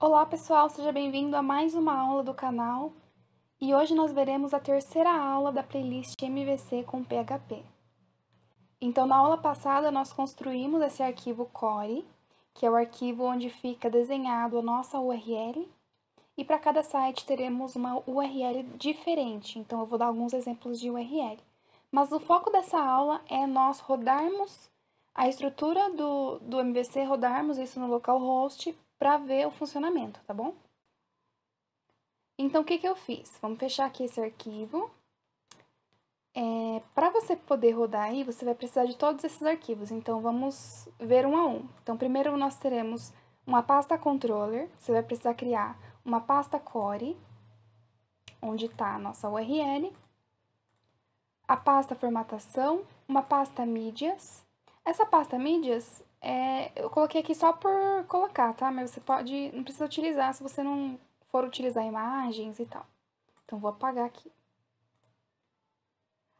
Olá pessoal, seja bem-vindo a mais uma aula do canal e hoje nós veremos a terceira aula da playlist MVC com PHP. Então, na aula passada nós construímos esse arquivo core, que é o arquivo onde fica desenhado a nossa URL e para cada site teremos uma URL diferente, então eu vou dar alguns exemplos de URL. Mas o foco dessa aula é nós rodarmos a estrutura do, do MVC, rodarmos isso no localhost para ver o funcionamento, tá bom? Então, o que, que eu fiz? Vamos fechar aqui esse arquivo. É, para você poder rodar aí, você vai precisar de todos esses arquivos, então vamos ver um a um. Então, primeiro nós teremos uma pasta controller, você vai precisar criar uma pasta core, onde está a nossa URL, a pasta formatação, uma pasta mídias. Essa pasta mídias, é, eu coloquei aqui só por colocar, tá? Mas você pode, não precisa utilizar se você não for utilizar imagens e tal. Então, vou apagar aqui.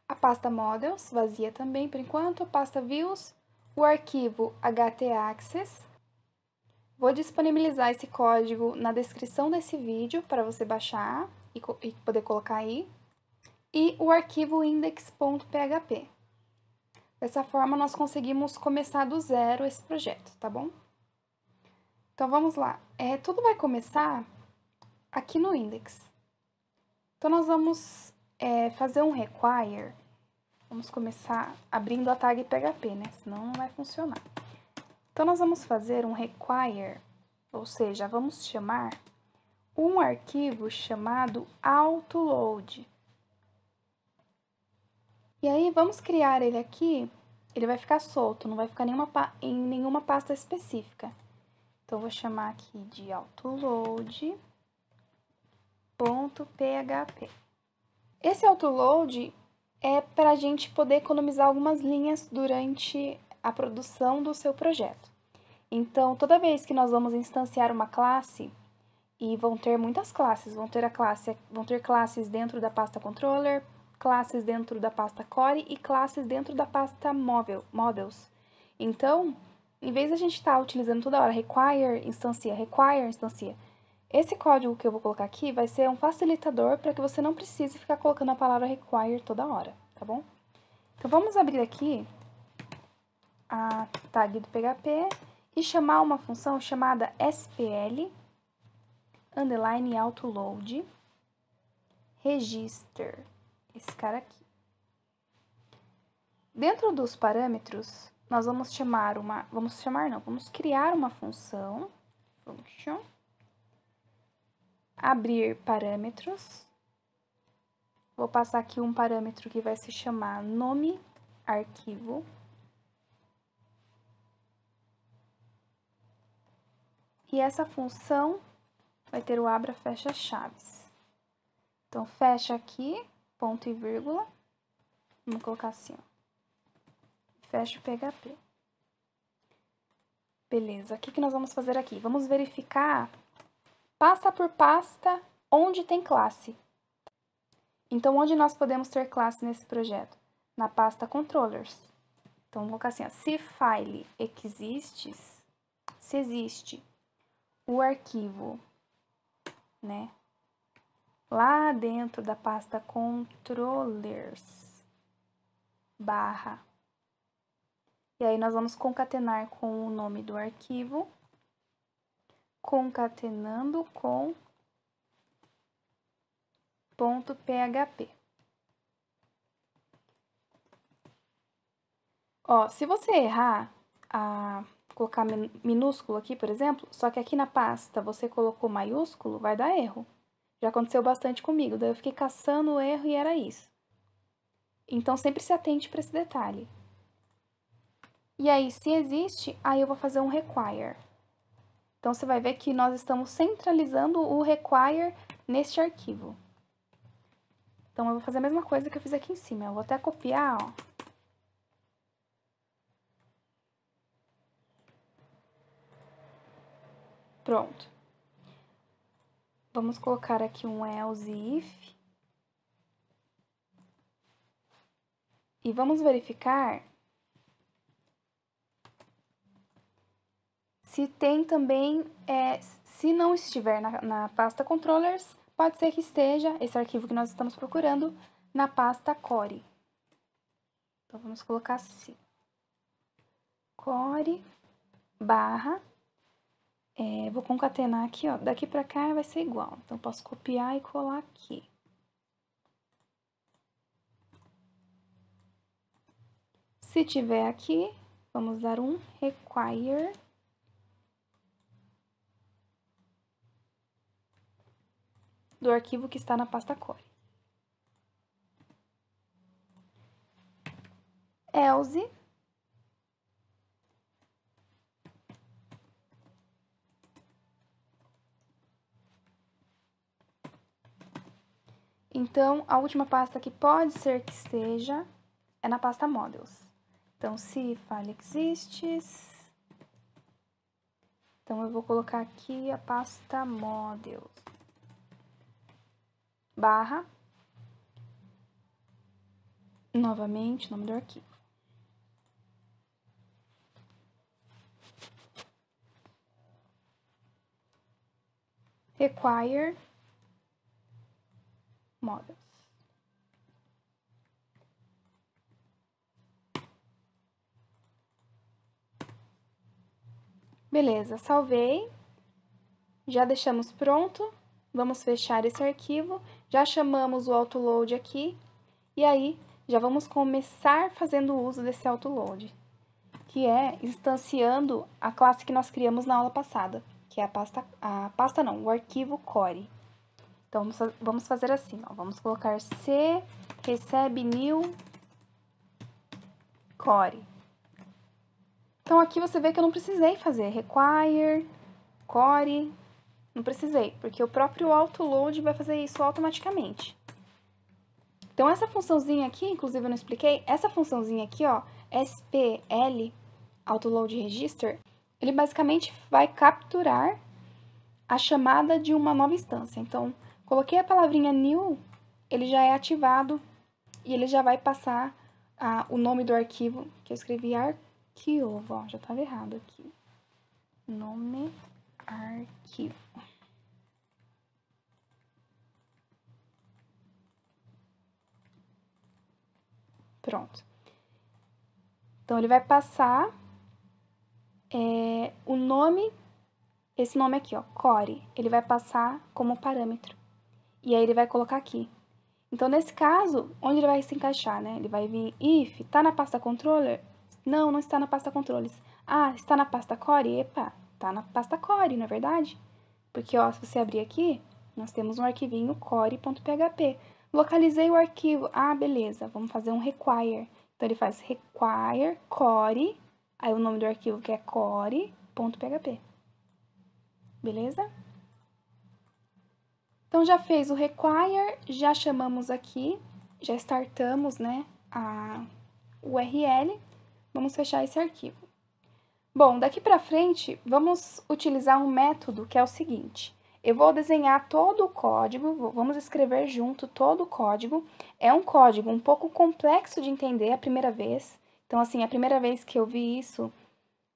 A pasta Models, vazia também por enquanto. A pasta Views, o arquivo htaccess. Vou disponibilizar esse código na descrição desse vídeo para você baixar e, e poder colocar aí. E o arquivo index.php. Dessa forma, nós conseguimos começar do zero esse projeto, tá bom? Então, vamos lá. É, tudo vai começar aqui no index. Então, nós vamos é, fazer um require. Vamos começar abrindo a tag PHP, né? Senão não vai funcionar. Então, nós vamos fazer um require, ou seja, vamos chamar um arquivo chamado autoload. E aí, vamos criar ele aqui, ele vai ficar solto, não vai ficar nenhuma, em nenhuma pasta específica. Então, vou chamar aqui de autoload.php. Esse autoload é para a gente poder economizar algumas linhas durante a produção do seu projeto. Então, toda vez que nós vamos instanciar uma classe, e vão ter muitas classes, vão ter a classe, vão ter classes dentro da pasta controller, classes dentro da pasta Core e classes dentro da pasta Móvel, Models. Então, em vez de a gente estar tá utilizando toda hora require, instancia, require, instancia, esse código que eu vou colocar aqui vai ser um facilitador para que você não precise ficar colocando a palavra require toda hora, tá bom? Então, vamos abrir aqui a tag do PHP e chamar uma função chamada spl underline autoload register esse cara aqui. Dentro dos parâmetros, nós vamos chamar uma, vamos chamar não, vamos criar uma função, function, abrir parâmetros, vou passar aqui um parâmetro que vai se chamar nome arquivo, e essa função vai ter o abra fecha chaves. Então, fecha aqui, ponto e vírgula. Vamos colocar assim, ó. Fecha o PHP. Beleza, o que, que nós vamos fazer aqui? Vamos verificar pasta por pasta onde tem classe. Então, onde nós podemos ter classe nesse projeto? Na pasta controllers. Então, vamos colocar assim, ó, se file exists, se existe o arquivo, né, lá dentro da pasta controllers barra. E aí nós vamos concatenar com o nome do arquivo, concatenando com ponto .php. Ó, se você errar a colocar minúsculo aqui, por exemplo, só que aqui na pasta você colocou maiúsculo, vai dar erro. Já aconteceu bastante comigo, daí eu fiquei caçando o erro e era isso. Então sempre se atente para esse detalhe. E aí, se existe, aí eu vou fazer um require. Então você vai ver que nós estamos centralizando o require neste arquivo. Então eu vou fazer a mesma coisa que eu fiz aqui em cima. Eu vou até copiar, ó. Pronto. Vamos colocar aqui um else if. E vamos verificar se tem também, é, se não estiver na, na pasta controllers, pode ser que esteja esse arquivo que nós estamos procurando na pasta core. Então, vamos colocar assim, core barra é, vou concatenar aqui, ó, daqui pra cá vai ser igual, então, posso copiar e colar aqui. Se tiver aqui, vamos dar um require. Do arquivo que está na pasta core. Else Então, a última pasta que pode ser que esteja é na pasta Models. Então, se file exists, então, eu vou colocar aqui a pasta Models, barra, novamente, nome do arquivo. Require models. Beleza, salvei. Já deixamos pronto. Vamos fechar esse arquivo. Já chamamos o autoload aqui. E aí, já vamos começar fazendo uso desse autoload, que é instanciando a classe que nós criamos na aula passada, que é a pasta, a pasta não, o arquivo core. Então, vamos fazer assim, ó. Vamos colocar C, recebe new core. Então, aqui você vê que eu não precisei fazer require, core, não precisei, porque o próprio autoload vai fazer isso automaticamente. Então, essa funçãozinha aqui, inclusive eu não expliquei, essa funçãozinha aqui, ó, SPL, autoload register, ele basicamente vai capturar a chamada de uma nova instância. Então, Coloquei a palavrinha new, ele já é ativado e ele já vai passar a, ah, o nome do arquivo, que eu escrevi arquivo, ó, já estava errado aqui. Nome arquivo. Pronto. Então, ele vai passar é, o nome, esse nome aqui, ó, core, ele vai passar como parâmetro e aí ele vai colocar aqui. Então, nesse caso, onde ele vai se encaixar, né? Ele vai vir if, tá na pasta controller? Não, não está na pasta controles. Ah, está na pasta core? Epa, tá na pasta core, não é verdade? Porque, ó, se você abrir aqui, nós temos um arquivinho core.php. Localizei o arquivo. Ah, beleza, vamos fazer um require. Então, ele faz require core, aí o nome do arquivo que é core.php. Beleza? Então, já fez o require, já chamamos aqui, já startamos né, a URL. Vamos fechar esse arquivo. Bom, daqui para frente, vamos utilizar um método que é o seguinte. Eu vou desenhar todo o código, vamos escrever junto todo o código. É um código um pouco complexo de entender é a primeira vez. Então, assim, é a primeira vez que eu vi isso,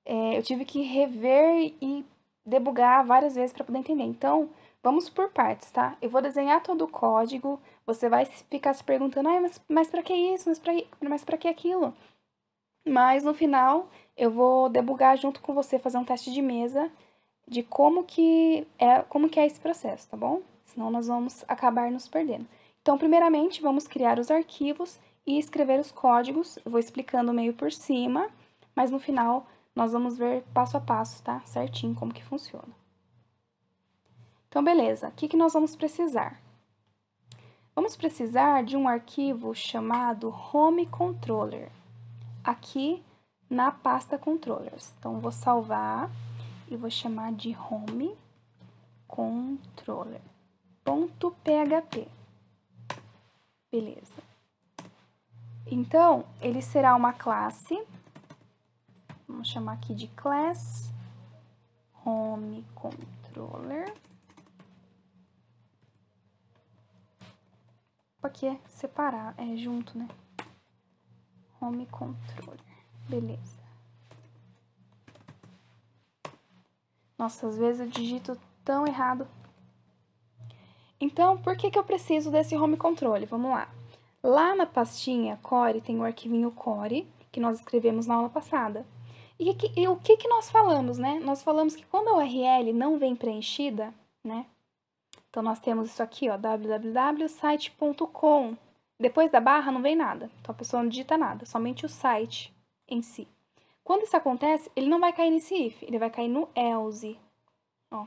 é, eu tive que rever e debugar várias vezes para poder entender. Então, Vamos por partes, tá? Eu vou desenhar todo o código, você vai ficar se perguntando, ah, mas, mas para que isso? Mas para mas pra que aquilo? Mas no final eu vou debugar junto com você, fazer um teste de mesa de como que é, como que é esse processo, tá bom? Senão nós vamos acabar nos perdendo. Então, primeiramente, vamos criar os arquivos e escrever os códigos. Eu vou explicando meio por cima, mas no final nós vamos ver passo a passo, tá? Certinho como que funciona. Então, beleza, o que, que nós vamos precisar? Vamos precisar de um arquivo chamado Home Controller, aqui na pasta Controllers. Então, vou salvar e vou chamar de Home Controller.php. Beleza. Então, ele será uma classe, vamos chamar aqui de class home controller aqui é separar, é junto, né? Home controller. Beleza. Nossa, às vezes eu digito tão errado. Então, por que, que eu preciso desse home control Vamos lá. Lá na pastinha Core tem o arquivinho Core, que nós escrevemos na aula passada. E, que, e o que, que nós falamos, né? Nós falamos que quando a URL não vem preenchida, né? Então, nós temos isso aqui, ó, www.site.com. Depois da barra não vem nada, então a pessoa não digita nada, somente o site em si. Quando isso acontece, ele não vai cair nesse if, ele vai cair no else. Ó.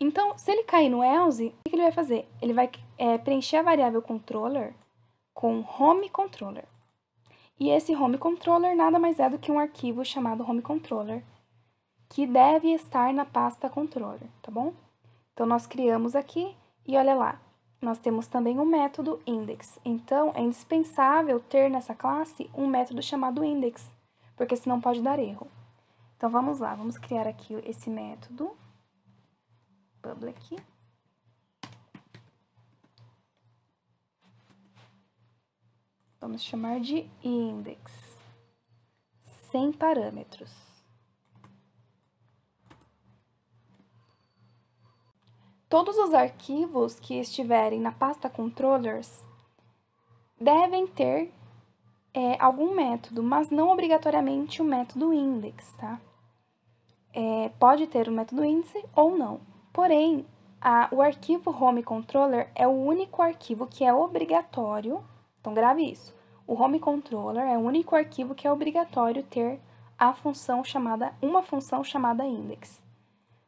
Então, se ele cair no else, o que ele vai fazer? Ele vai é, preencher a variável controller com home controller. E esse home controller nada mais é do que um arquivo chamado home controller, que deve estar na pasta controller, tá bom? Então, nós criamos aqui e olha lá, nós temos também o um método index. Então, é indispensável ter nessa classe um método chamado index, porque senão pode dar erro. Então, vamos lá, vamos criar aqui esse método, public. Vamos chamar de index, sem parâmetros. Todos os arquivos que estiverem na pasta controllers devem ter é, algum método, mas não obrigatoriamente o método index, tá? É, pode ter o método índice ou não. Porém, a, o arquivo home controller é o único arquivo que é obrigatório, então grave isso. O home controller é o único arquivo que é obrigatório ter a função chamada uma função chamada index.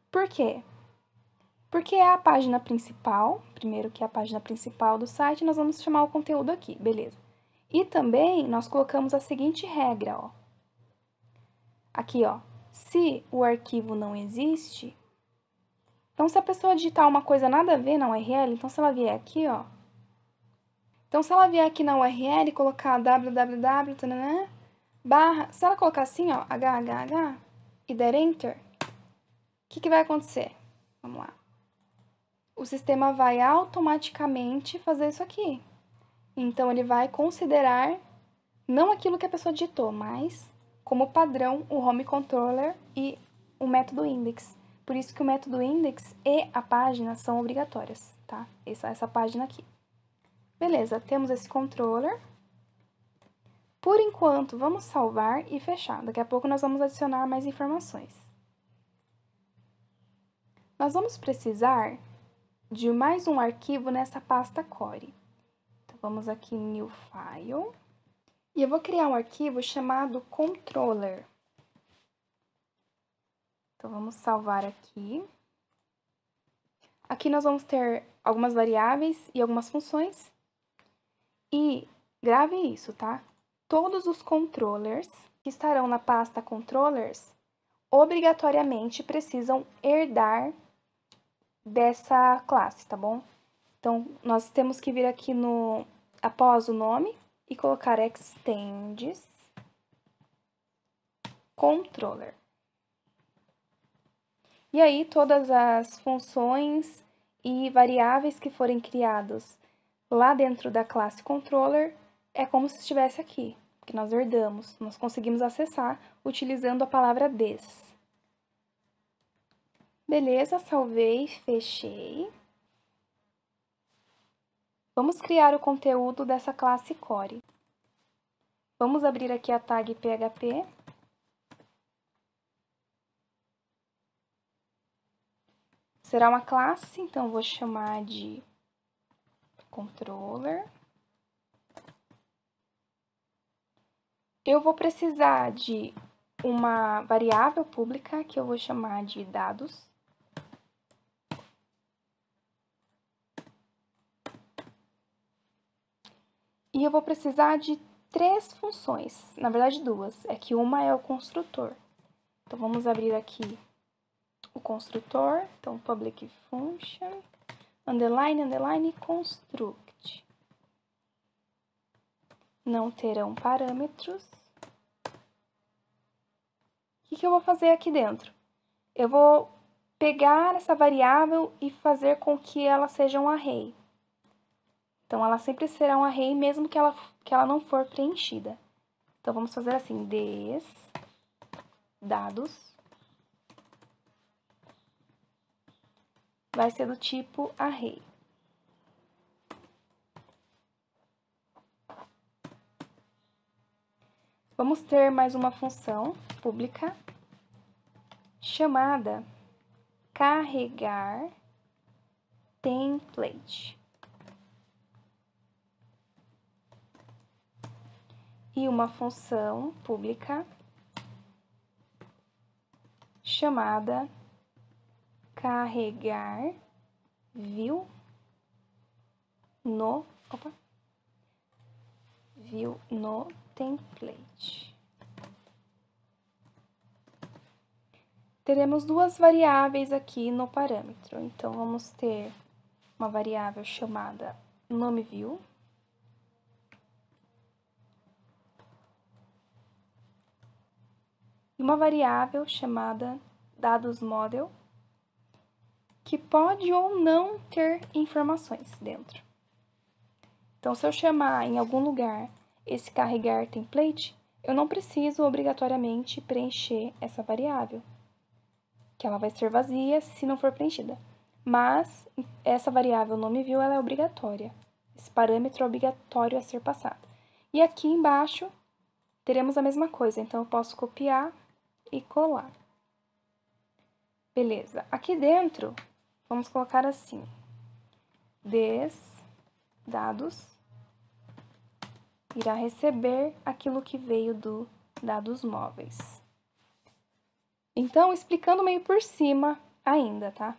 Por quê? Porque é a página principal, primeiro que é a página principal do site, nós vamos chamar o conteúdo aqui, beleza. E também nós colocamos a seguinte regra, ó. Aqui, ó, se o arquivo não existe, então se a pessoa digitar uma coisa nada a ver na URL, então se ela vier aqui, ó, então, se ela vier aqui na URL e colocar www, tanana, barra, se ela colocar assim, ó, hhh, e der enter, o que, que vai acontecer? Vamos lá o sistema vai automaticamente fazer isso aqui. Então, ele vai considerar não aquilo que a pessoa digitou, mas como padrão o home controller e o método index. Por isso que o método index e a página são obrigatórias, tá? Essa, essa página aqui. Beleza, temos esse controller. Por enquanto, vamos salvar e fechar. Daqui a pouco nós vamos adicionar mais informações. Nós vamos precisar de mais um arquivo nessa pasta Core. Então, vamos aqui em New File. E eu vou criar um arquivo chamado Controller. Então, vamos salvar aqui. Aqui nós vamos ter algumas variáveis e algumas funções. E grave isso, tá? Todos os controllers que estarão na pasta controllers obrigatoriamente precisam herdar dessa classe, tá bom? Então, nós temos que vir aqui no após o nome e colocar extends controller. E aí, todas as funções e variáveis que forem criados lá dentro da classe controller é como se estivesse aqui, que nós herdamos, nós conseguimos acessar utilizando a palavra this. Beleza, salvei, fechei. Vamos criar o conteúdo dessa classe Core. Vamos abrir aqui a tag PHP. Será uma classe, então vou chamar de controller. Eu vou precisar de uma variável pública que eu vou chamar de dados. E eu vou precisar de três funções, na verdade duas, é que uma é o construtor. Então, vamos abrir aqui o construtor, então public function, underline, underline, construct. Não terão parâmetros. O que, que eu vou fazer aqui dentro? Eu vou pegar essa variável e fazer com que ela seja um array. Então, ela sempre será um array, mesmo que ela, que ela não for preenchida. Então, vamos fazer assim, des dados vai ser do tipo array. Vamos ter mais uma função pública chamada carregar template. e uma função pública chamada carregar view no opa, view no template. Teremos duas variáveis aqui no parâmetro, então vamos ter uma variável chamada nome view uma variável chamada dados model, que pode ou não ter informações dentro. Então, se eu chamar em algum lugar esse carregar template, eu não preciso obrigatoriamente preencher essa variável, que ela vai ser vazia se não for preenchida. Mas essa variável nome view ela é obrigatória. Esse parâmetro é obrigatório a ser passado. E aqui embaixo teremos a mesma coisa, então eu posso copiar e colar. Beleza, aqui dentro vamos colocar assim, des dados irá receber aquilo que veio do dados móveis. Então, explicando meio por cima ainda, tá?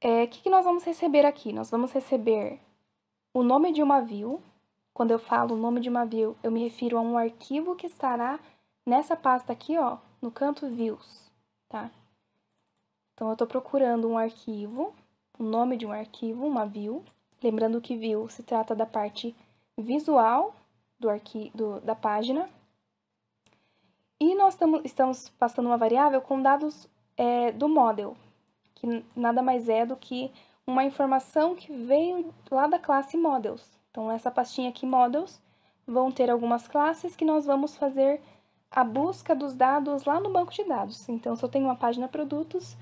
É, o é, que, que nós vamos receber aqui? Nós vamos receber o nome de uma view. Quando eu falo o nome de uma view, eu me refiro a um arquivo que estará nessa pasta aqui, ó, no canto views, tá? Então, eu estou procurando um arquivo, o nome de um arquivo, uma view. Lembrando que view se trata da parte visual do arquivo, da página. E nós tamo, estamos passando uma variável com dados é, do model, que nada mais é do que uma informação que veio lá da classe models. Então, nessa pastinha aqui, models, vão ter algumas classes que nós vamos fazer a busca dos dados lá no banco de dados. Então, se eu tenho uma página produtos,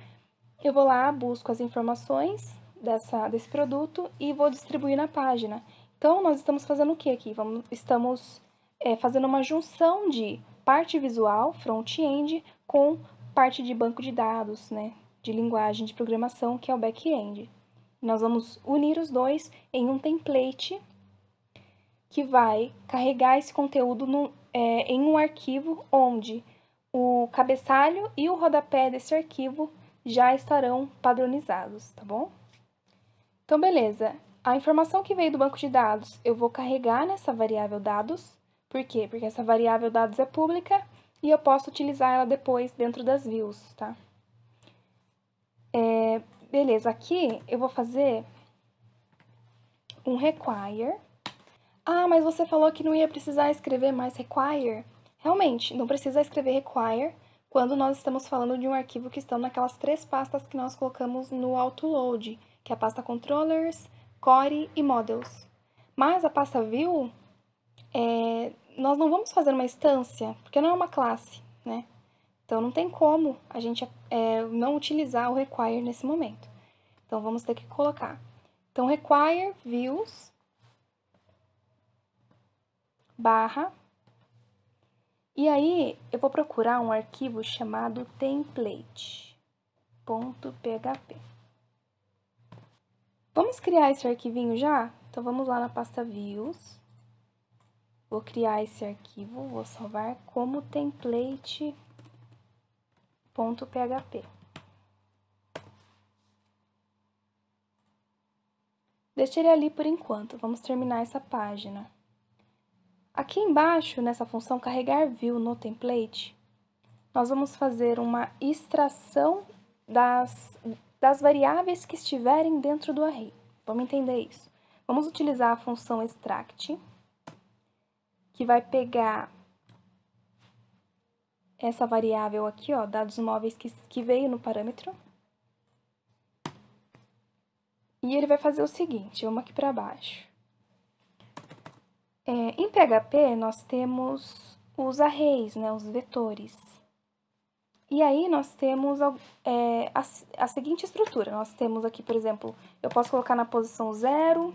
eu vou lá, busco as informações dessa, desse produto e vou distribuir na página. Então, nós estamos fazendo o que aqui? Vamos, estamos é, fazendo uma junção de parte visual, front-end, com parte de banco de dados, né? De linguagem de programação, que é o back-end. Nós vamos unir os dois em um template que vai carregar esse conteúdo no, é, em um arquivo onde o cabeçalho e o rodapé desse arquivo já estarão padronizados, tá bom? Então, beleza. A informação que veio do banco de dados, eu vou carregar nessa variável dados. Por quê? Porque essa variável dados é pública e eu posso utilizar ela depois dentro das views, tá? É, beleza, aqui eu vou fazer um require ah, mas você falou que não ia precisar escrever mais require. Realmente, não precisa escrever require quando nós estamos falando de um arquivo que estão naquelas três pastas que nós colocamos no autoload, que é a pasta controllers, core e models. Mas a pasta view, é, nós não vamos fazer uma instância, porque não é uma classe, né? Então, não tem como a gente é, não utilizar o require nesse momento. Então, vamos ter que colocar. Então, require views barra. E aí eu vou procurar um arquivo chamado template.php. Vamos criar esse arquivinho já? Então vamos lá na pasta views. Vou criar esse arquivo, vou salvar como template.php. Deixe ele ali por enquanto, vamos terminar essa página. Aqui embaixo, nessa função carregar view no template, nós vamos fazer uma extração das, das variáveis que estiverem dentro do array. Vamos entender isso. Vamos utilizar a função extract, que vai pegar essa variável aqui, ó, dados móveis que, que veio no parâmetro. E ele vai fazer o seguinte, vamos aqui para baixo. É, em PHP, nós temos os arrays, né, os vetores. E aí nós temos é, a, a seguinte estrutura. Nós temos aqui, por exemplo, eu posso colocar na posição 0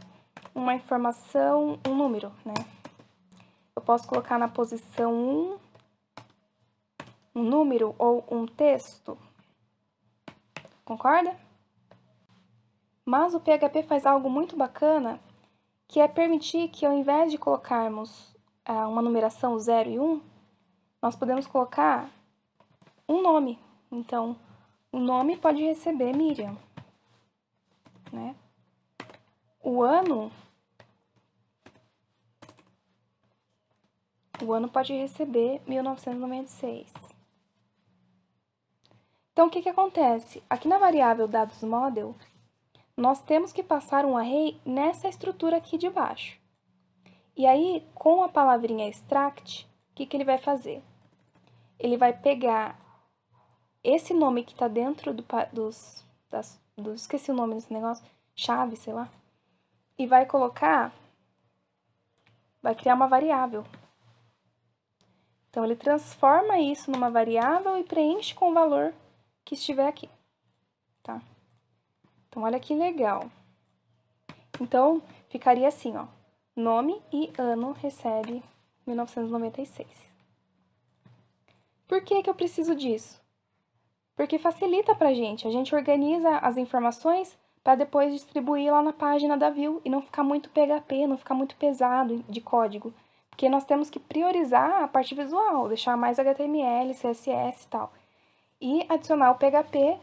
uma informação, um número, né? Eu posso colocar na posição 1 um, um número ou um texto. Concorda? Mas o PHP faz algo muito bacana que é permitir que ao invés de colocarmos ah, uma numeração 0 e 1, um, nós podemos colocar um nome. Então, o nome pode receber Miriam, né? O ano O ano pode receber 1996. Então, o que, que acontece? Aqui na variável dados model, nós temos que passar um array nessa estrutura aqui de baixo. E aí, com a palavrinha extract, o que, que ele vai fazer? Ele vai pegar esse nome que está dentro do, dos, das, do, esqueci o nome desse negócio, chave, sei lá, e vai colocar, vai criar uma variável. Então, ele transforma isso numa variável e preenche com o valor que estiver aqui, tá? Então, olha que legal. Então, ficaria assim, ó. Nome e ano recebe 1996. Por que, que eu preciso disso? Porque facilita pra gente. A gente organiza as informações para depois distribuir lá na página da View e não ficar muito PHP, não ficar muito pesado de código. Porque nós temos que priorizar a parte visual, deixar mais HTML, CSS e tal. E adicionar o PHP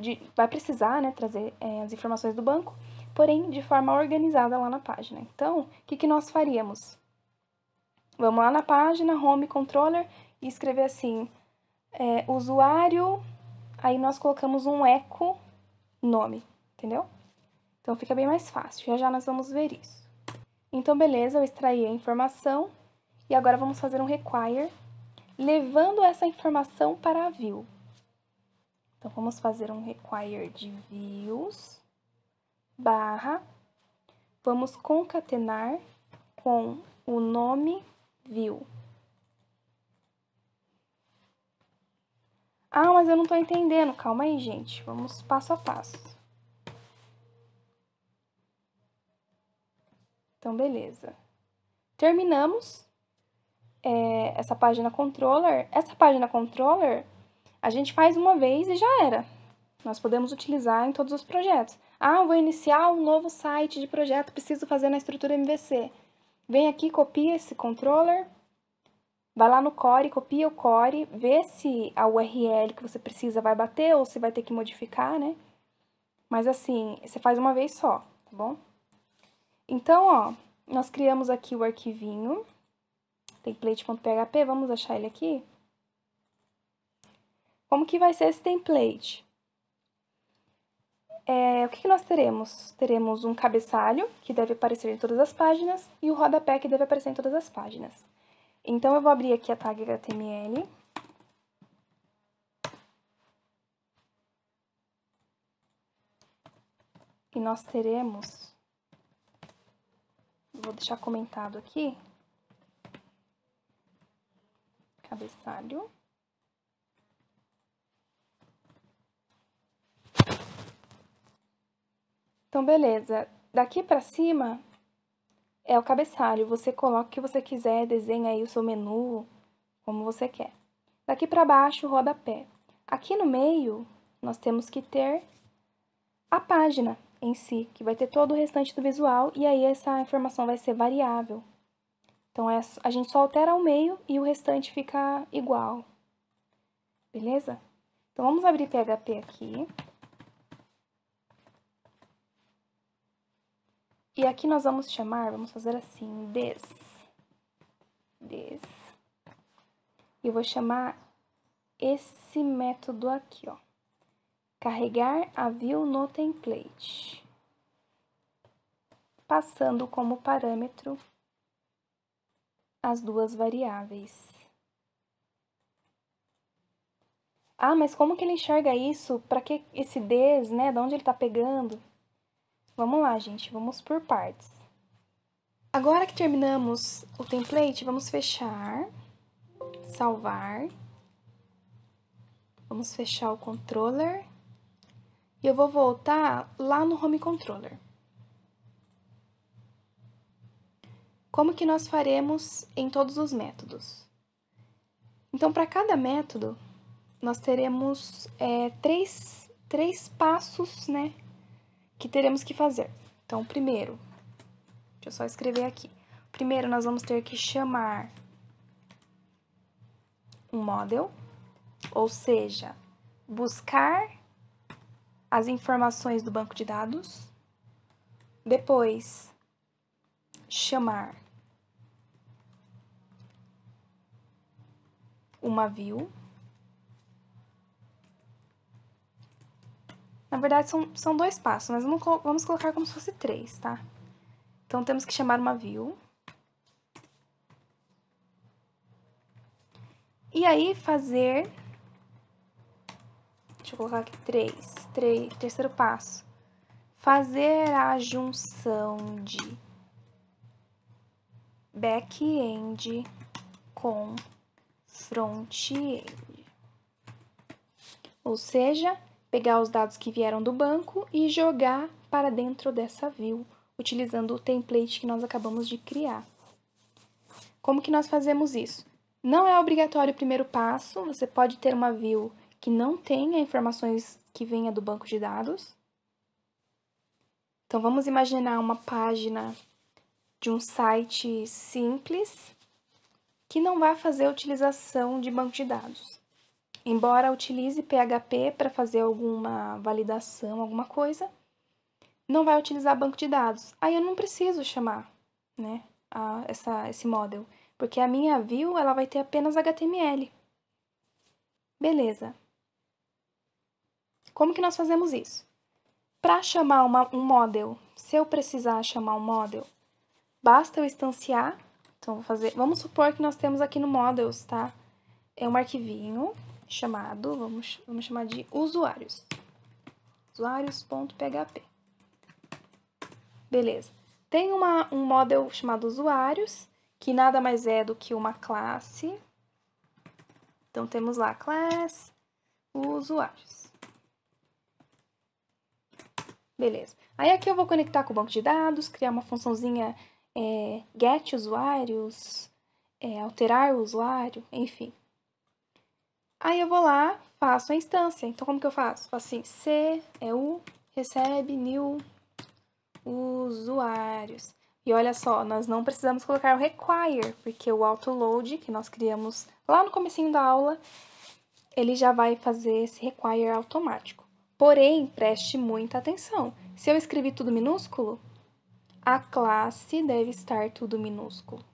de, vai precisar né, trazer é, as informações do banco, porém de forma organizada lá na página. Então, o que, que nós faríamos? Vamos lá na página, Home Controller, e escrever assim, é, usuário, aí nós colocamos um eco nome, entendeu? Então, fica bem mais fácil, já já nós vamos ver isso. Então, beleza, eu extraí a informação, e agora vamos fazer um require, levando essa informação para a view. Então, vamos fazer um require de views, barra, vamos concatenar com o nome view. Ah, mas eu não estou entendendo. Calma aí, gente. Vamos passo a passo. Então, beleza. Terminamos é, essa página controller. Essa página controller a gente faz uma vez e já era. Nós podemos utilizar em todos os projetos. Ah, vou iniciar um novo site de projeto, preciso fazer na estrutura MVC. Vem aqui, copia esse controller, vai lá no Core, copia o Core, vê se a URL que você precisa vai bater ou se vai ter que modificar, né? Mas assim, você faz uma vez só, tá bom? Então, ó, nós criamos aqui o arquivinho, template.php, vamos achar ele aqui? Como que vai ser esse template? É, o que, que nós teremos? Teremos um cabeçalho, que deve aparecer em todas as páginas, e o rodapé, que deve aparecer em todas as páginas. Então, eu vou abrir aqui a tag HTML. E nós teremos... Vou deixar comentado aqui. Cabeçalho. Então, beleza. Daqui pra cima é o cabeçalho. Você coloca o que você quiser, desenha aí o seu menu, como você quer. Daqui pra baixo, o rodapé. Aqui no meio, nós temos que ter a página em si, que vai ter todo o restante do visual, e aí essa informação vai ser variável. Então, é a gente só altera o meio e o restante fica igual. Beleza? Então, vamos abrir PHP aqui. E aqui nós vamos chamar, vamos fazer assim, des. Des. E eu vou chamar esse método aqui, ó. Carregar a view no template. Passando como parâmetro as duas variáveis. Ah, mas como que ele enxerga isso? Para que esse des, né? De onde ele está pegando? Vamos lá, gente, vamos por partes. Agora que terminamos o template, vamos fechar, salvar, vamos fechar o controller e eu vou voltar lá no home controller. Como que nós faremos em todos os métodos? Então, para cada método, nós teremos é, três, três passos, né, que teremos que fazer. Então, primeiro, deixa eu só escrever aqui. Primeiro, nós vamos ter que chamar um model, ou seja, buscar as informações do banco de dados. Depois, chamar uma view Na verdade, são, são dois passos, mas vamos, vamos colocar como se fosse três, tá? Então, temos que chamar uma view. E aí, fazer... Deixa eu colocar aqui três, três, terceiro passo. Fazer a junção de back-end com front-end. Ou seja, pegar os dados que vieram do banco e jogar para dentro dessa view, utilizando o template que nós acabamos de criar. Como que nós fazemos isso? Não é obrigatório o primeiro passo, você pode ter uma view que não tenha informações que venha do banco de dados. Então vamos imaginar uma página de um site simples que não vai fazer utilização de banco de dados. Embora utilize PHP para fazer alguma validação, alguma coisa, não vai utilizar banco de dados. Aí eu não preciso chamar né, a, essa, esse model, porque a minha view ela vai ter apenas HTML. Beleza. Como que nós fazemos isso? Para chamar uma, um model, se eu precisar chamar um model, basta eu instanciar. Então, vou fazer. Vamos supor que nós temos aqui no models, tá? É um arquivinho chamado, vamos, vamos chamar de usuários. Usuários.php. Beleza. Tem uma, um model chamado usuários, que nada mais é do que uma classe. Então, temos lá class usuários. Beleza. Aí aqui eu vou conectar com o banco de dados, criar uma funçãozinha é, get usuários, é, alterar o usuário, enfim. Aí eu vou lá, faço a instância. Então, como que eu faço? Faço assim, C, é o recebe, new, usuários. E olha só, nós não precisamos colocar o require, porque o autoload que nós criamos lá no comecinho da aula, ele já vai fazer esse require automático. Porém, preste muita atenção. Se eu escrevi tudo minúsculo, a classe deve estar tudo minúsculo.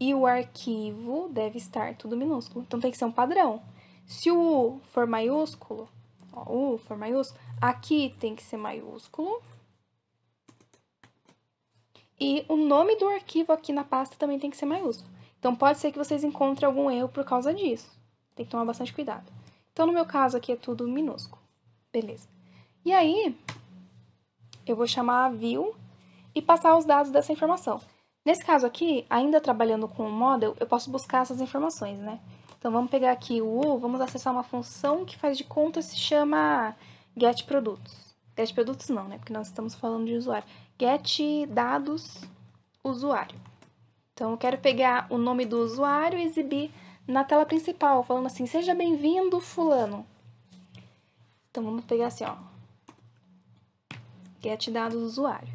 E o arquivo deve estar tudo minúsculo. Então, tem que ser um padrão. Se o U for maiúsculo, ó, U for maiúsculo, aqui tem que ser maiúsculo. E o nome do arquivo aqui na pasta também tem que ser maiúsculo. Então, pode ser que vocês encontrem algum erro por causa disso. Tem que tomar bastante cuidado. Então, no meu caso aqui é tudo minúsculo. Beleza. E aí, eu vou chamar a view e passar os dados dessa informação. Nesse caso aqui, ainda trabalhando com o model, eu posso buscar essas informações, né? Então vamos pegar aqui o U, vamos acessar uma função que faz de conta se chama getProdutos. GetProdutos não, né? Porque nós estamos falando de usuário. getDadosUsuário. Então eu quero pegar o nome do usuário e exibir na tela principal, falando assim: "Seja bem-vindo, fulano". Então vamos pegar assim, ó. getDadosUsuário.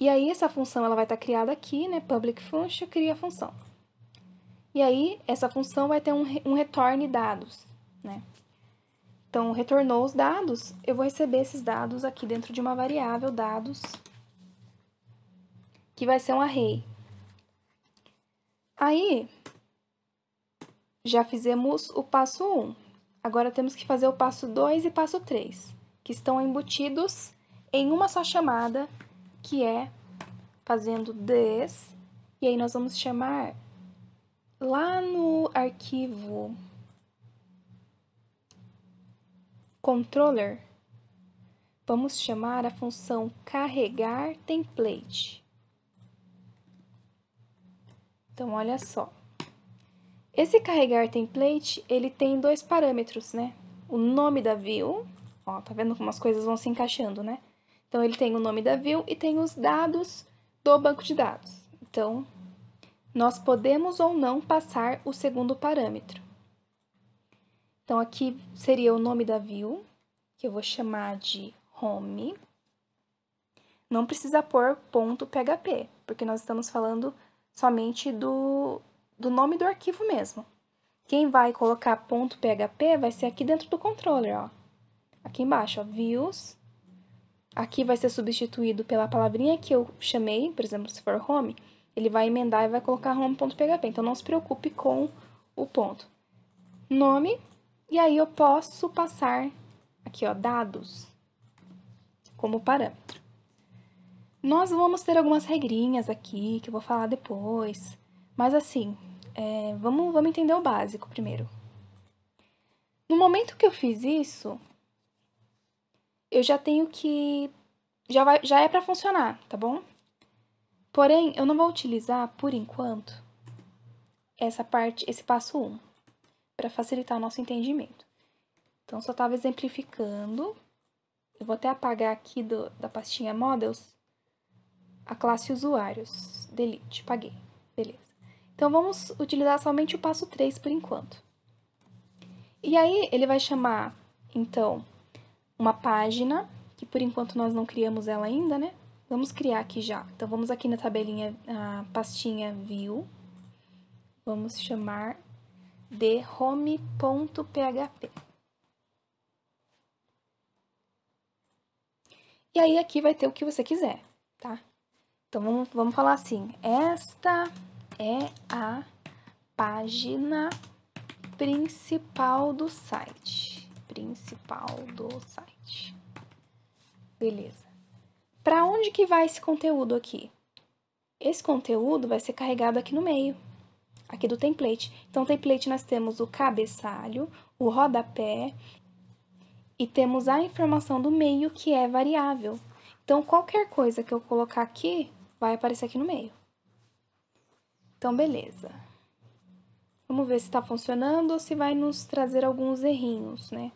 E aí essa função ela vai estar criada aqui, né? Public function cria a função. E aí, essa função vai ter um, um retorne dados, né? Então, retornou os dados, eu vou receber esses dados aqui dentro de uma variável dados, que vai ser um array. Aí, já fizemos o passo 1. Agora, temos que fazer o passo 2 e passo 3, que estão embutidos em uma só chamada, que é fazendo this, e aí nós vamos chamar lá no arquivo controller, vamos chamar a função carregar template. Então, olha só. Esse carregar template, ele tem dois parâmetros, né? O nome da view, ó, tá vendo como as coisas vão se encaixando, né? Então, ele tem o nome da view e tem os dados do banco de dados. Então, nós podemos ou não passar o segundo parâmetro. Então, aqui seria o nome da view, que eu vou chamar de home. Não precisa pôr ponto .php, porque nós estamos falando somente do, do nome do arquivo mesmo. Quem vai colocar ponto .php vai ser aqui dentro do controller, ó. Aqui embaixo, ó, views. Aqui vai ser substituído pela palavrinha que eu chamei, por exemplo, se for home, ele vai emendar e vai colocar home.php. Então, não se preocupe com o ponto. Nome, e aí eu posso passar aqui, ó, dados como parâmetro. Nós vamos ter algumas regrinhas aqui que eu vou falar depois, mas assim, é, vamos, vamos entender o básico primeiro. No momento que eu fiz isso, eu já tenho que. Já, vai, já é para funcionar, tá bom? Porém, eu não vou utilizar, por enquanto, essa parte, esse passo 1, para facilitar o nosso entendimento. Então, só estava exemplificando. Eu vou até apagar aqui do, da pastinha Models a classe Usuários, Delete, paguei, beleza. Então, vamos utilizar somente o passo 3 por enquanto. E aí, ele vai chamar, então, uma página, que por enquanto nós não criamos ela ainda, né? Vamos criar aqui já. Então, vamos aqui na tabelinha, a pastinha view. Vamos chamar de home.php. E aí, aqui vai ter o que você quiser, tá? Então, vamos, vamos falar assim, esta é a página principal do site. Principal do site. Beleza. Para onde que vai esse conteúdo aqui? Esse conteúdo vai ser carregado aqui no meio, aqui do template. Então, template nós temos o cabeçalho, o rodapé e temos a informação do meio que é variável. Então, qualquer coisa que eu colocar aqui vai aparecer aqui no meio. Então, beleza. Vamos ver se está funcionando ou se vai nos trazer alguns errinhos, né?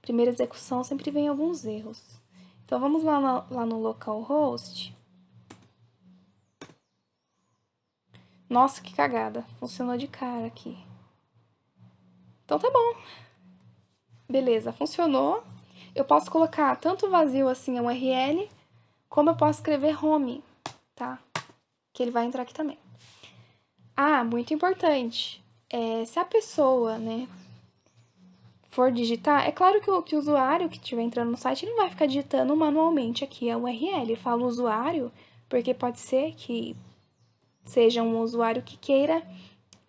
Primeira execução sempre vem alguns erros. Então, vamos lá, lá no localhost. Nossa, que cagada. Funcionou de cara aqui. Então, tá bom. Beleza, funcionou. Eu posso colocar tanto vazio assim a é URL, como eu posso escrever home, tá? Que ele vai entrar aqui também. Ah, muito importante. É, se a pessoa, né, for digitar, é claro que o, que o usuário que estiver entrando no site não vai ficar digitando manualmente aqui a URL. Eu falo usuário porque pode ser que seja um usuário que queira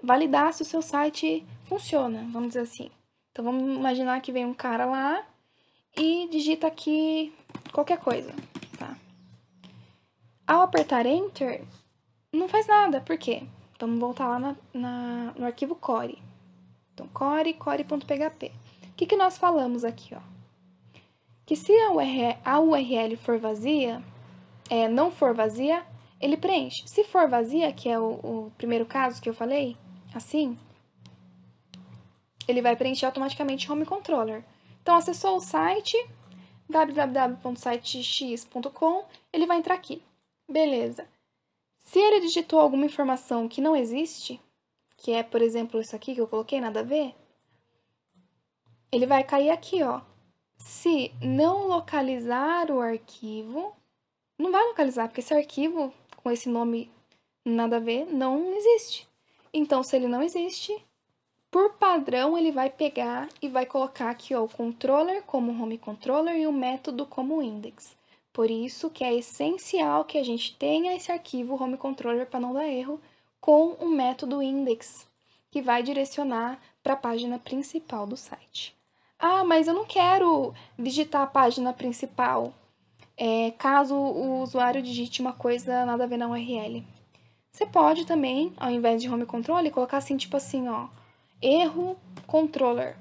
validar se o seu site funciona, vamos dizer assim. Então vamos imaginar que vem um cara lá e digita aqui qualquer coisa, tá? Ao apertar Enter, não faz nada, por quê? Então vamos voltar lá na, na no arquivo core. Então core, core.php que, que nós falamos aqui? Ó? Que se a URL, a URL for vazia, é, não for vazia, ele preenche. Se for vazia, que é o, o primeiro caso que eu falei, assim, ele vai preencher automaticamente Home Controller. Então, acessou o site, www.sitex.com, ele vai entrar aqui. Beleza. Se ele digitou alguma informação que não existe, que é, por exemplo, isso aqui que eu coloquei, nada a ver, ele vai cair aqui, ó. Se não localizar o arquivo, não vai localizar, porque esse arquivo com esse nome nada a ver não existe. Então, se ele não existe, por padrão ele vai pegar e vai colocar aqui ó, o controller como home controller e o método como index. Por isso que é essencial que a gente tenha esse arquivo home controller para não dar erro com o método index, que vai direcionar para a página principal do site. Ah, mas eu não quero digitar a página principal. É, caso o usuário digite uma coisa nada a ver na URL. Você pode também, ao invés de home controller colocar assim, tipo assim, ó, erro controller.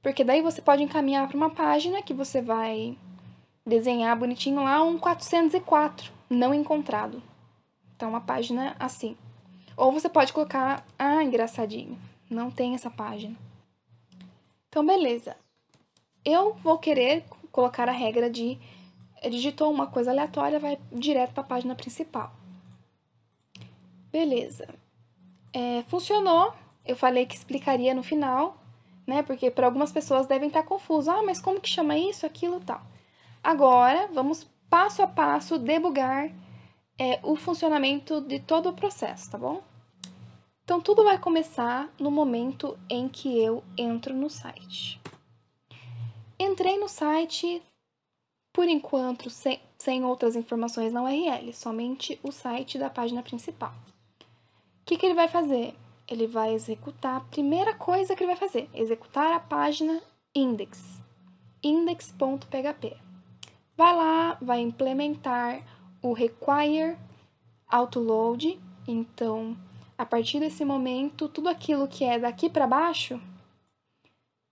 Porque daí você pode encaminhar para uma página que você vai desenhar bonitinho lá um 404 não encontrado. Então, uma página assim. Ou você pode colocar, ah, engraçadinho, não tem essa página. Então, beleza. Eu vou querer colocar a regra de digitou uma coisa aleatória, vai direto para a página principal. Beleza. É, funcionou. Eu falei que explicaria no final, né? Porque para algumas pessoas devem estar tá confusas. Ah, mas como que chama isso, aquilo tal. Agora, vamos passo a passo debugar é, o funcionamento de todo o processo, tá bom? Então tudo vai começar no momento em que eu entro no site. Entrei no site, por enquanto, sem, sem outras informações na URL, somente o site da página principal. O que, que ele vai fazer? Ele vai executar a primeira coisa que ele vai fazer, executar a página index, index.php. Vai lá, vai implementar o require autoload, então a partir desse momento, tudo aquilo que é daqui para baixo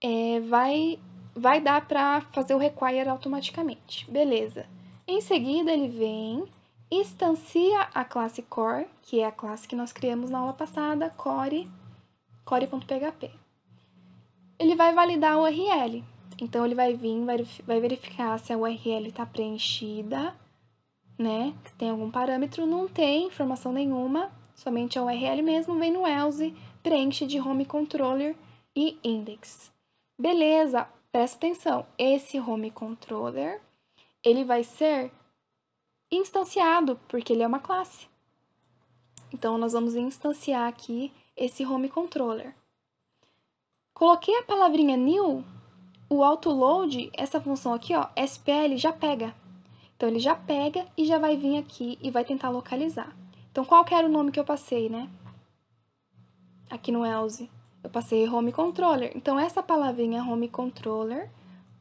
é, vai, vai dar para fazer o require automaticamente. Beleza. Em seguida, ele vem, instancia a classe core, que é a classe que nós criamos na aula passada, core, core.php. Ele vai validar a URL. Então, ele vai vir, vai verificar se a URL está preenchida, né? Se tem algum parâmetro, não tem informação nenhuma, Somente a URL mesmo vem no else, preenche de home controller e index. Beleza, presta atenção, esse home controller, ele vai ser instanciado, porque ele é uma classe. Então, nós vamos instanciar aqui esse home controller. Coloquei a palavrinha new, o autoload, essa função aqui, ó, SPL, já pega. Então, ele já pega e já vai vir aqui e vai tentar localizar. Então, qual que era o nome que eu passei, né? Aqui no else. Eu passei home controller. Então, essa palavrinha home controller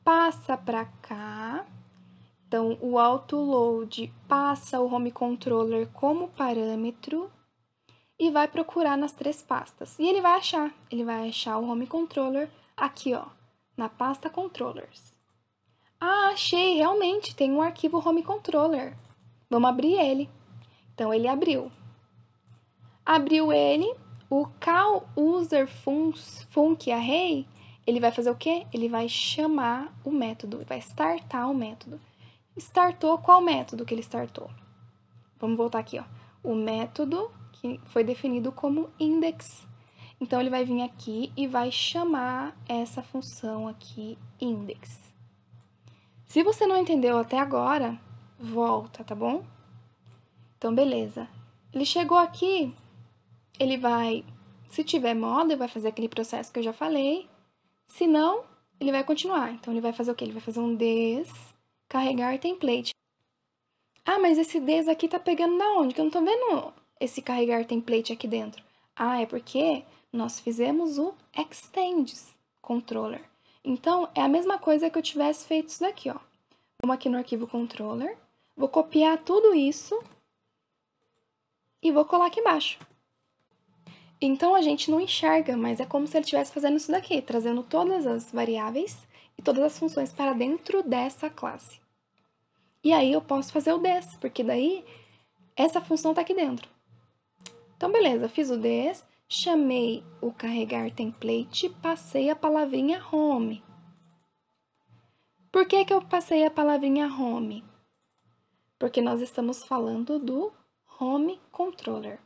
passa para cá. Então, o autoload passa o home controller como parâmetro e vai procurar nas três pastas. E ele vai achar, ele vai achar o home controller aqui, ó, na pasta controllers. Ah, achei, realmente, tem um arquivo home controller. Vamos abrir ele. Então ele abriu. Abriu ele, o call user func array, ele vai fazer o quê? Ele vai chamar o método, vai startar o método. Startou qual método que ele startou? Vamos voltar aqui, ó. O método que foi definido como index. Então ele vai vir aqui e vai chamar essa função aqui index. Se você não entendeu até agora, volta, tá bom? Então, beleza. Ele chegou aqui, ele vai, se tiver moda, ele vai fazer aquele processo que eu já falei. Se não, ele vai continuar. Então, ele vai fazer o quê? Ele vai fazer um descarregar template. Ah, mas esse des aqui tá pegando da onde? Que eu não tô vendo esse carregar template aqui dentro. Ah, é porque nós fizemos o extends controller. Então, é a mesma coisa que eu tivesse feito isso daqui, ó. Vamos aqui no arquivo controller, vou copiar tudo isso e vou colar aqui embaixo. Então a gente não enxerga, mas é como se ele estivesse fazendo isso daqui, trazendo todas as variáveis e todas as funções para dentro dessa classe. E aí eu posso fazer o des, porque daí essa função está aqui dentro. Então beleza, fiz o des, chamei o carregar template, passei a palavrinha home. Por que, que eu passei a palavrinha home? Porque nós estamos falando do home controller,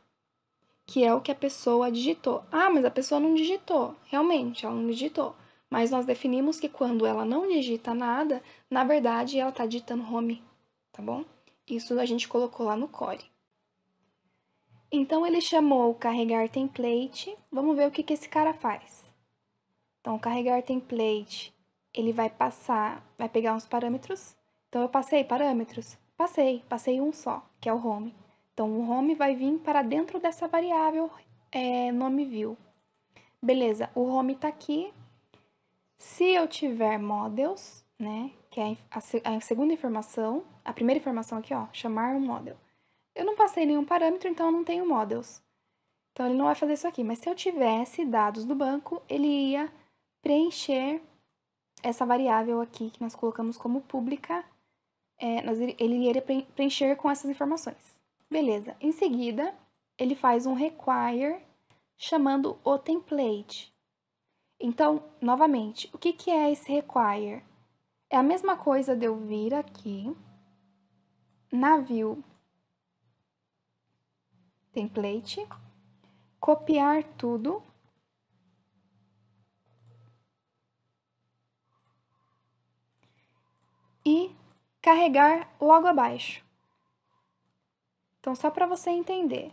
que é o que a pessoa digitou. Ah, mas a pessoa não digitou. Realmente, ela não digitou. Mas nós definimos que quando ela não digita nada, na verdade ela está digitando home, tá bom? Isso a gente colocou lá no core. Então ele chamou carregar template. Vamos ver o que, que esse cara faz. Então, carregar template, ele vai passar, vai pegar uns parâmetros. Então, eu passei parâmetros? Passei, passei um só, que é o home. Então, o home vai vir para dentro dessa variável é, nome view. Beleza, o home está aqui. Se eu tiver models, né, que é a, segunda informação, a primeira informação aqui, ó, chamar um model. Eu não passei nenhum parâmetro, então eu não tenho models. Então, ele não vai fazer isso aqui. Mas se eu tivesse dados do banco, ele ia preencher essa variável aqui que nós colocamos como pública. É, ele iria preencher com essas informações. Beleza, em seguida, ele faz um require chamando o template. Então, novamente, o que, que é esse require? É a mesma coisa de eu vir aqui na view template, copiar tudo, e carregar logo abaixo. Então, só para você entender,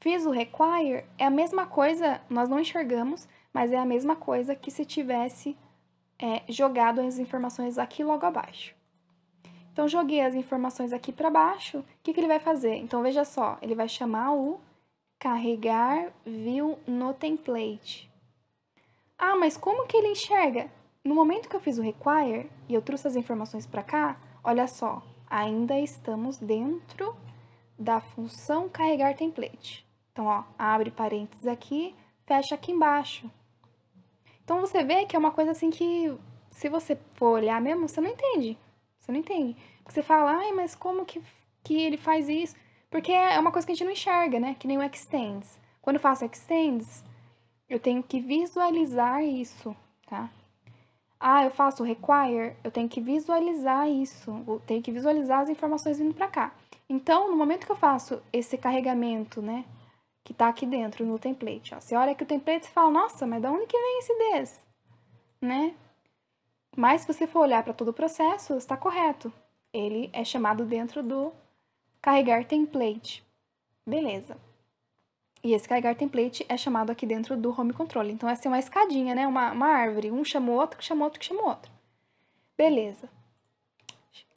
fiz o require é a mesma coisa, nós não enxergamos, mas é a mesma coisa que se tivesse é, jogado as informações aqui logo abaixo. Então, joguei as informações aqui para baixo, o que, que ele vai fazer? Então, veja só, ele vai chamar o carregar view no template. Ah, mas como que ele enxerga? No momento que eu fiz o require e eu trouxe as informações para cá, olha só, ainda estamos dentro da função carregar template. Então, ó, abre parênteses aqui, fecha aqui embaixo. Então, você vê que é uma coisa assim que, se você for olhar mesmo, você não entende. Você não entende. você fala, ai, mas como que, que ele faz isso? Porque é uma coisa que a gente não enxerga, né? Que nem o extends. Quando eu faço extends, eu tenho que visualizar isso, tá? Ah, eu faço require, eu tenho que visualizar isso. Eu tenho que visualizar as informações vindo para cá. Então, no momento que eu faço esse carregamento, né, que tá aqui dentro no template, ó, você olha que o template e fala, nossa, mas da onde que vem esse des? Né? Mas se você for olhar para todo o processo, está correto. Ele é chamado dentro do carregar template. Beleza. E esse carregar template é chamado aqui dentro do home control. Então, é uma escadinha, né? Uma, uma árvore. Um chama o outro, que chama outro, que chama outro. Beleza.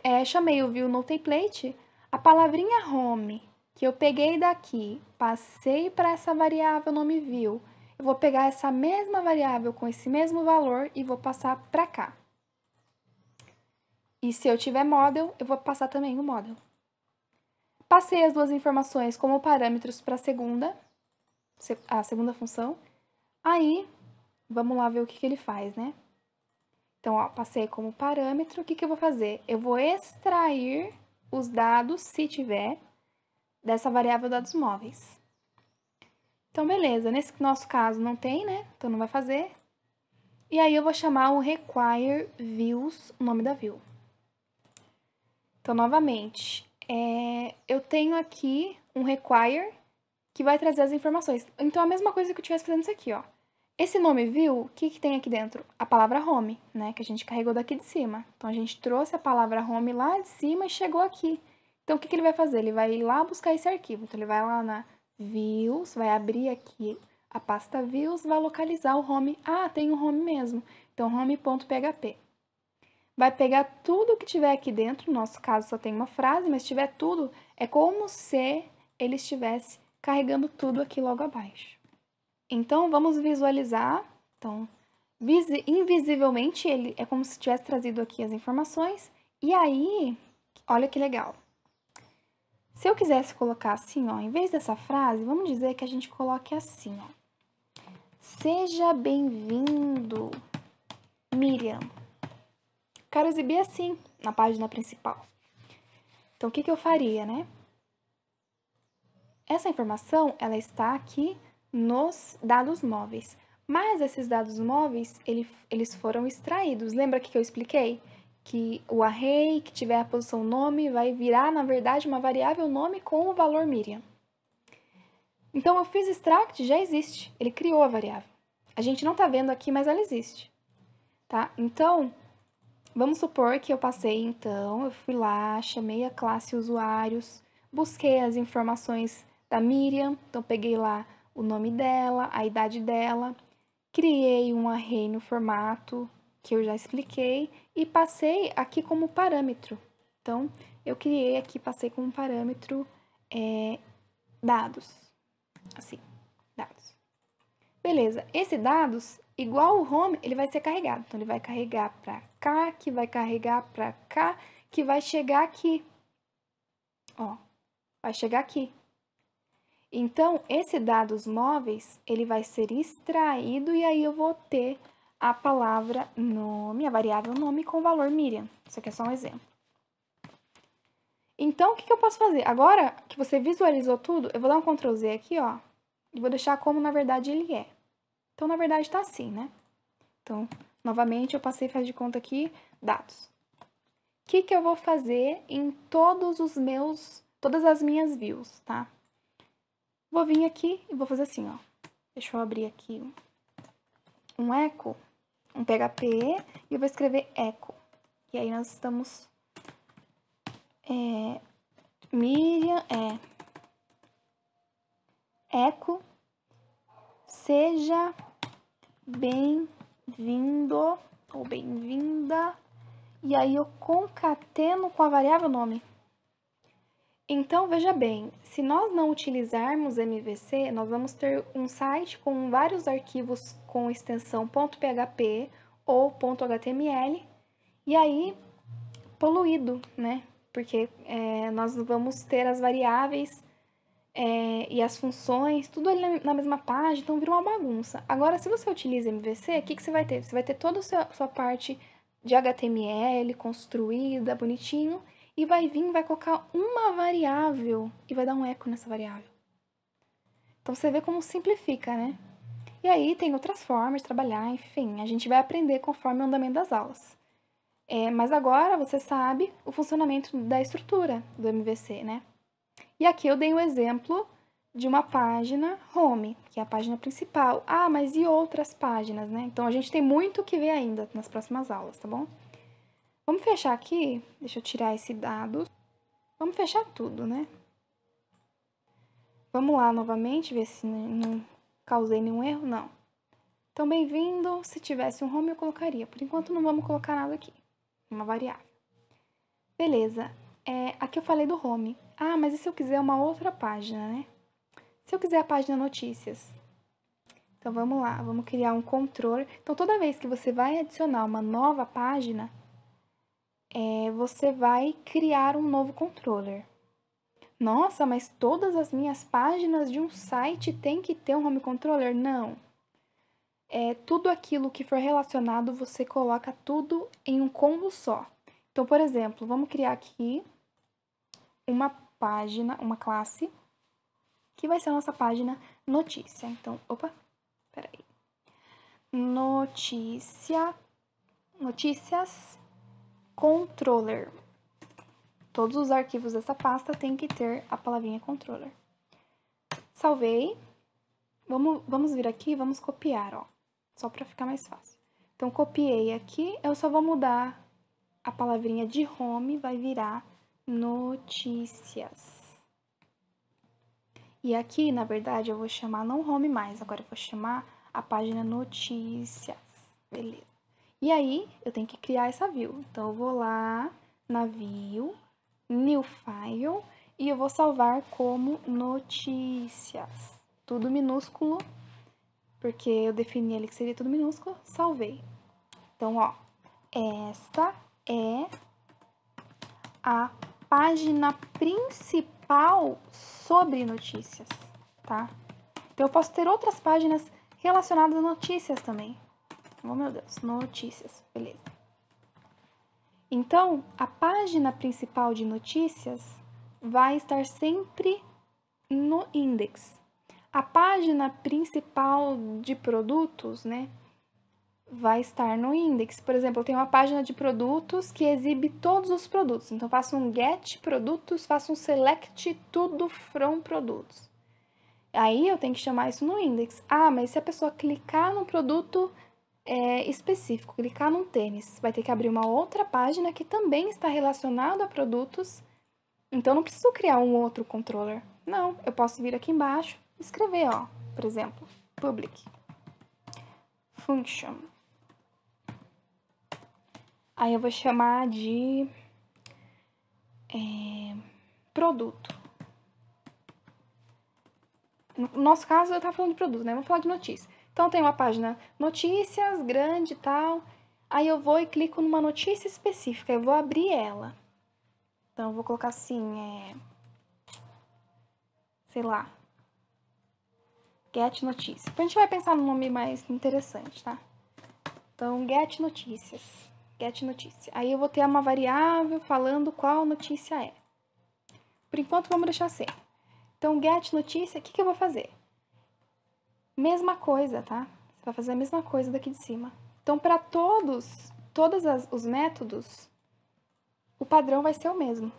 É, chamei o view no template a palavrinha home, que eu peguei daqui, passei para essa variável nome view, eu vou pegar essa mesma variável com esse mesmo valor e vou passar para cá. E se eu tiver model, eu vou passar também o model. Passei as duas informações como parâmetros para a segunda, a segunda função. Aí, vamos lá ver o que, que ele faz, né? Então, ó, passei como parâmetro, o que, que eu vou fazer? Eu vou extrair os dados, se tiver, dessa variável dados móveis. Então, beleza, nesse nosso caso não tem, né? Então, não vai fazer. E aí, eu vou chamar o require views, o nome da view. Então, novamente, é, eu tenho aqui um require que vai trazer as informações. Então, a mesma coisa que eu estivesse fazendo isso aqui, ó. Esse nome view, o que, que tem aqui dentro? A palavra home, né? Que a gente carregou daqui de cima. Então, a gente trouxe a palavra home lá de cima e chegou aqui. Então, o que, que ele vai fazer? Ele vai ir lá buscar esse arquivo. Então, ele vai lá na views, vai abrir aqui a pasta views, vai localizar o home. Ah, tem o um home mesmo. Então, home.php. Vai pegar tudo que tiver aqui dentro, no nosso caso só tem uma frase, mas se tiver tudo, é como se ele estivesse carregando tudo aqui logo abaixo. Então, vamos visualizar. Então, invisivelmente, ele é como se tivesse trazido aqui as informações. E aí, olha que legal. Se eu quisesse colocar assim, ó, em vez dessa frase, vamos dizer que a gente coloque assim, ó. Seja bem-vindo, Miriam. Quero exibir assim, na página principal. Então, o que, que eu faria, né? Essa informação, ela está aqui nos dados móveis. Mas esses dados móveis, ele, eles foram extraídos. Lembra que eu expliquei? Que o array que tiver a posição nome vai virar, na verdade, uma variável nome com o valor Miriam. Então, eu fiz extract, já existe. Ele criou a variável. A gente não está vendo aqui, mas ela existe. Tá? Então, vamos supor que eu passei, então, eu fui lá, chamei a classe usuários, busquei as informações da Miriam, então peguei lá o nome dela, a idade dela. Criei um array no formato que eu já expliquei e passei aqui como parâmetro. Então, eu criei aqui, passei como parâmetro é, dados. Assim, dados. Beleza, esse dados, igual o home, ele vai ser carregado. Então, ele vai carregar para cá, que vai carregar para cá, que vai chegar aqui. Ó, vai chegar aqui. Então, esse dados móveis, ele vai ser extraído e aí eu vou ter a palavra nome, a variável nome com valor Miriam. Isso aqui é só um exemplo. Então, o que, que eu posso fazer? Agora que você visualizou tudo, eu vou dar um Ctrl Z aqui, ó, e vou deixar como na verdade ele é. Então, na verdade, tá assim, né? Então, novamente, eu passei, faz de conta aqui, dados. O que, que eu vou fazer em todos os meus, todas as minhas views, tá? Vou vir aqui e vou fazer assim, ó. Deixa eu abrir aqui um eco, um PHP, e eu vou escrever eco. E aí nós estamos... É, Miriam é... Eco, seja bem-vindo ou bem-vinda. E aí eu concateno com a variável nome. Então, veja bem, se nós não utilizarmos MVC, nós vamos ter um site com vários arquivos com extensão .php ou .html, e aí poluído, né? Porque é, nós vamos ter as variáveis é, e as funções, tudo ali na mesma página, então vira uma bagunça. Agora, se você utiliza MVC, o que, que você vai ter? Você vai ter toda a sua, sua parte de HTML construída, bonitinho, e vai vir, vai colocar uma variável e vai dar um eco nessa variável. Então você vê como simplifica, né? E aí tem outras formas de trabalhar, enfim, a gente vai aprender conforme o andamento das aulas. É, mas agora você sabe o funcionamento da estrutura do MVC, né? E aqui eu dei o um exemplo de uma página home, que é a página principal. Ah, mas e outras páginas, né? Então a gente tem muito que ver ainda nas próximas aulas, tá bom? Vamos fechar aqui? Deixa eu tirar esse dado. Vamos fechar tudo, né? Vamos lá novamente, ver se não causei nenhum erro, não. Então, bem-vindo. Se tivesse um home, eu colocaria. Por enquanto, não vamos colocar nada aqui. Uma variável. Beleza. É, aqui eu falei do home. Ah, mas e se eu quiser uma outra página, né? Se eu quiser a página notícias, então vamos lá, vamos criar um controle. Então toda vez que você vai adicionar uma nova página, é, você vai criar um novo controller. Nossa, mas todas as minhas páginas de um site tem que ter um home controller? Não. É, tudo aquilo que for relacionado, você coloca tudo em um combo só. Então, por exemplo, vamos criar aqui uma página, uma classe, que vai ser a nossa página notícia. Então, opa, peraí. Notícia, notícias controller. Todos os arquivos dessa pasta tem que ter a palavrinha controller. Salvei. Vamos, vamos vir aqui e vamos copiar, ó. Só para ficar mais fácil. Então, copiei aqui. Eu só vou mudar a palavrinha de home, vai virar notícias. E aqui, na verdade, eu vou chamar não home mais, agora eu vou chamar a página notícias. Beleza. E aí, eu tenho que criar essa view. Então, eu vou lá na view, new file, e eu vou salvar como notícias. Tudo minúsculo, porque eu defini ali que seria tudo minúsculo, salvei. Então, ó, esta é a página principal sobre notícias, tá? Então, eu posso ter outras páginas relacionadas a notícias também. Oh, meu Deus, notícias, beleza. Então, a página principal de notícias vai estar sempre no index. A página principal de produtos, né, vai estar no index. Por exemplo, eu tenho uma página de produtos que exibe todos os produtos. Então, faço um get produtos, faço um select tudo from produtos. Aí eu tenho que chamar isso no index. Ah, mas se a pessoa clicar no produto, é, específico, clicar num tênis, vai ter que abrir uma outra página que também está relacionada a produtos. Então, não preciso criar um outro controller. Não, eu posso vir aqui embaixo e escrever, ó, por exemplo, public function. Aí eu vou chamar de é, produto. No nosso caso, eu estava falando de produto, né? Vamos falar de notícia. Então tem uma página notícias grande e tal. Aí eu vou e clico numa notícia específica, eu vou abrir ela. Então eu vou colocar assim, é... sei lá, get notícias. A gente vai pensar num nome mais interessante, tá? Então get notícias, get notícia. Aí eu vou ter uma variável falando qual notícia é. Por enquanto vamos deixar assim. Então get notícia, o que, que eu vou fazer? Mesma coisa, tá? Você vai fazer a mesma coisa daqui de cima. Então, para todos, todos os métodos, o padrão vai ser o mesmo.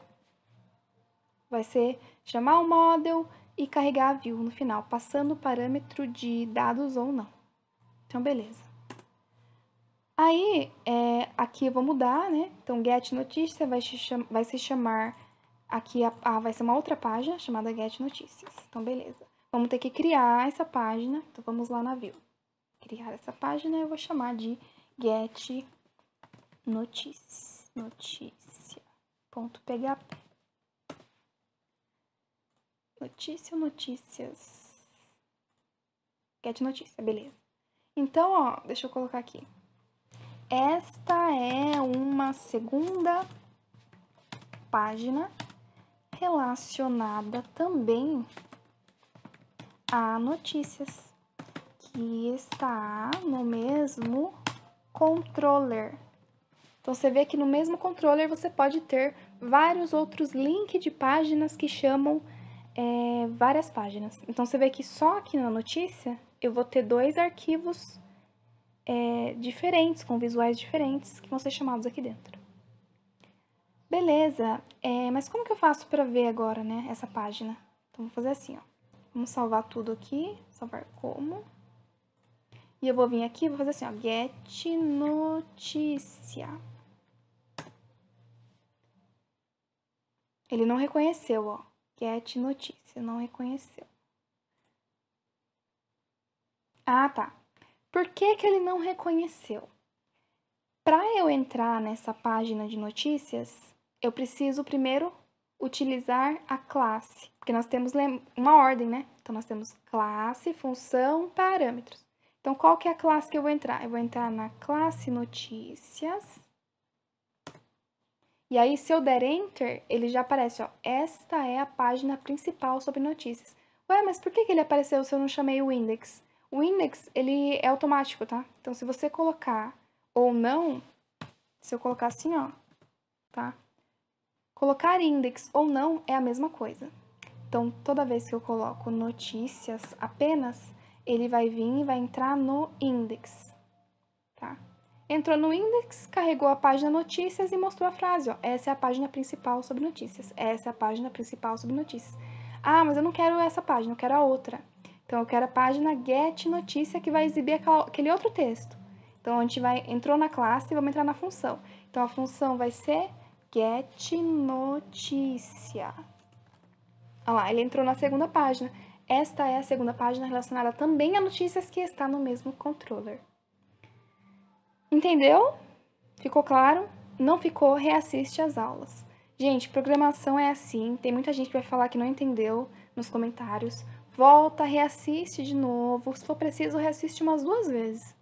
Vai ser chamar o model e carregar a view no final, passando o parâmetro de dados ou não. Então, beleza. Aí, é, aqui eu vou mudar, né? Então, get notícia vai, vai se chamar... Aqui a, a, vai ser uma outra página chamada get notícias. Então, beleza. Vamos ter que criar essa página, então vamos lá na View. Criar essa página eu vou chamar de get notícia, ponto php. Notícia, notícias. Get notícia, beleza. Então, ó, deixa eu colocar aqui. Esta é uma segunda página relacionada também a notícias, que está no mesmo controller. Então você vê que no mesmo controller você pode ter vários outros links de páginas que chamam é, várias páginas. Então você vê que só aqui na notícia eu vou ter dois arquivos é, diferentes, com visuais diferentes, que vão ser chamados aqui dentro. Beleza, é, mas como que eu faço para ver agora, né, essa página? Então, vou fazer assim, ó. Vamos salvar tudo aqui. Salvar como. E eu vou vir aqui, vou fazer assim, ó, get notícia. Ele não reconheceu, ó. Get notícia, não reconheceu. Ah, tá. Por que que ele não reconheceu? Para eu entrar nessa página de notícias, eu preciso primeiro utilizar a classe, porque nós temos uma ordem, né? Então, nós temos classe, função, parâmetros. Então, qual que é a classe que eu vou entrar? Eu vou entrar na classe notícias. E aí, se eu der Enter, ele já aparece, ó, esta é a página principal sobre notícias. Ué, mas por que, que ele apareceu se eu não chamei o index? O index, ele é automático, tá? Então, se você colocar ou não, se eu colocar assim, ó, tá? Colocar index ou não é a mesma coisa. Então, toda vez que eu coloco notícias apenas, ele vai vir e vai entrar no index. Tá? Entrou no index, carregou a página notícias e mostrou a frase, ó, essa é a página principal sobre notícias, essa é a página principal sobre notícias. Ah, mas eu não quero essa página, eu quero a outra. Então, eu quero a página get notícia que vai exibir aquela, aquele outro texto. Então, a gente vai, entrou na classe e vamos entrar na função. Então, a função vai ser Get Notícia. Olha lá, ele entrou na segunda página. Esta é a segunda página relacionada também a notícias que está no mesmo controller. Entendeu? Ficou claro? Não ficou? Reassiste as aulas. Gente, programação é assim. Tem muita gente que vai falar que não entendeu nos comentários. Volta, reassiste de novo. Se for preciso, reassiste umas duas vezes.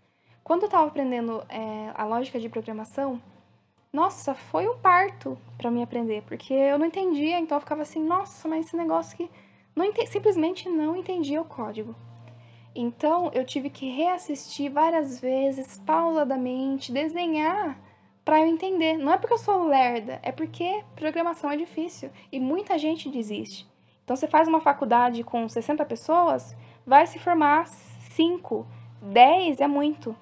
Quando eu estava aprendendo é, a lógica de programação, nossa, foi um parto para mim aprender, porque eu não entendia, então eu ficava assim, nossa, mas esse negócio que não simplesmente não entendia o código. Então eu tive que reassistir várias vezes, pausadamente, desenhar para eu entender. Não é porque eu sou lerda, é porque programação é difícil e muita gente desiste. Então você faz uma faculdade com 60 pessoas, vai se formar 5, 10 é muito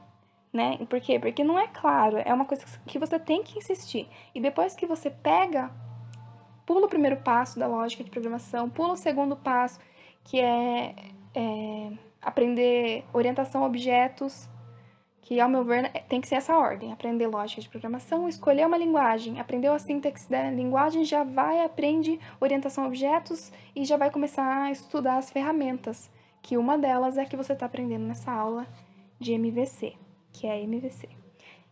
né? Por quê? Porque não é claro, é uma coisa que você tem que insistir. E depois que você pega, pula o primeiro passo da lógica de programação, pula o segundo passo, que é, é aprender orientação a objetos, que ao meu ver né, tem que ser essa ordem: aprender lógica de programação, escolher uma linguagem, aprendeu a sintaxe da linguagem, já vai aprende orientação a objetos e já vai começar a estudar as ferramentas, que uma delas é a que você está aprendendo nessa aula de MVC que é MVC.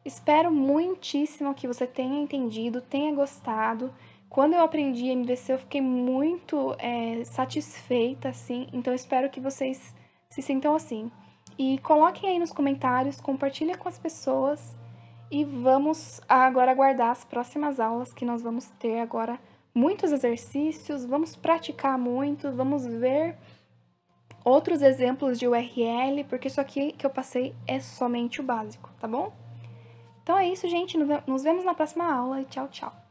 Espero muitíssimo que você tenha entendido, tenha gostado. Quando eu aprendi MVC, eu fiquei muito é, satisfeita, assim. Então, espero que vocês se sintam assim. E coloquem aí nos comentários, compartilhem com as pessoas. E vamos agora aguardar as próximas aulas que nós vamos ter agora. Muitos exercícios, vamos praticar muito, vamos ver outros exemplos de URL, porque isso aqui que eu passei é somente o básico, tá bom? Então é isso, gente. Nos vemos na próxima aula e tchau, tchau.